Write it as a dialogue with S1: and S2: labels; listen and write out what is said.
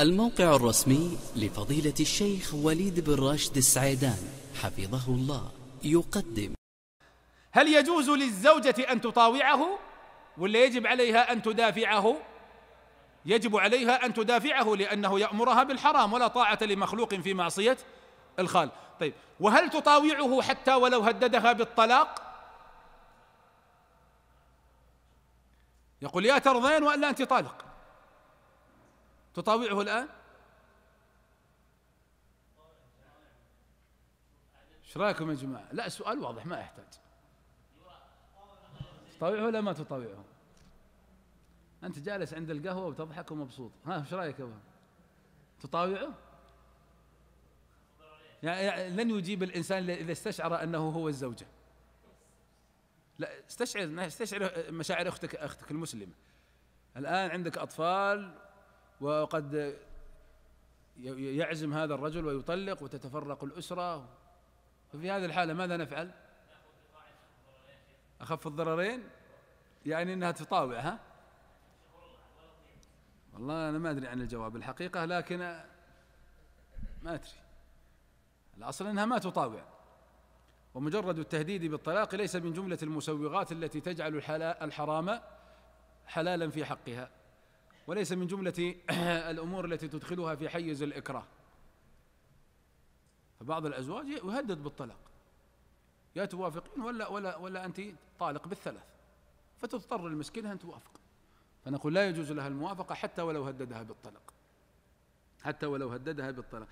S1: الموقع الرسمي لفضيلة الشيخ وليد بن راشد السعيدان حفظه الله يقدم هل يجوز للزوجة أن تطاوعه ولا يجب عليها أن تدافعه يجب عليها أن تدافعه
S2: لأنه يأمرها بالحرام ولا طاعة لمخلوق في معصية الخال طيب وهل
S1: تطاوعه حتى ولو هددها بالطلاق يقول يا ترضين وألا أنت طالق تطاوعه الآن
S2: ايش رايكم يا جماعة لا سؤال واضح ما يحتاج تطاوعه ولا ما تطاوعه أنت جالس عند القهوة وتضحك ومبسوط ها ايش رايك يا تطاوعه يعني لن يجيب الإنسان إذا استشعر أنه هو الزوجة لا استشعر استشعر مشاعر أختك أختك المسلمة الآن عندك أطفال وقد يعزم هذا الرجل ويطلق وتتفرق الأسرة ففي هذه الحالة ماذا نفعل أخف الضررين يعني أنها تطاوع ها والله أنا ما أدري عن الجواب الحقيقة لكن ما أدري الأصل أنها ما تطاوع ومجرد التهديد بالطلاق ليس من جملة المسوغات التي تجعل الحرام حلالا في حقها وليس من جملة الأمور التي تدخلها في حيز الإكراه فبعض الأزواج يهدد بالطلاق يا توافقين ولا ولا ولا أنت طالق بالثلاث فتضطر المسكينة أن توافق فنقول لا يجوز لها الموافقة حتى ولو هددها بالطلاق حتى ولو هددها بالطلاق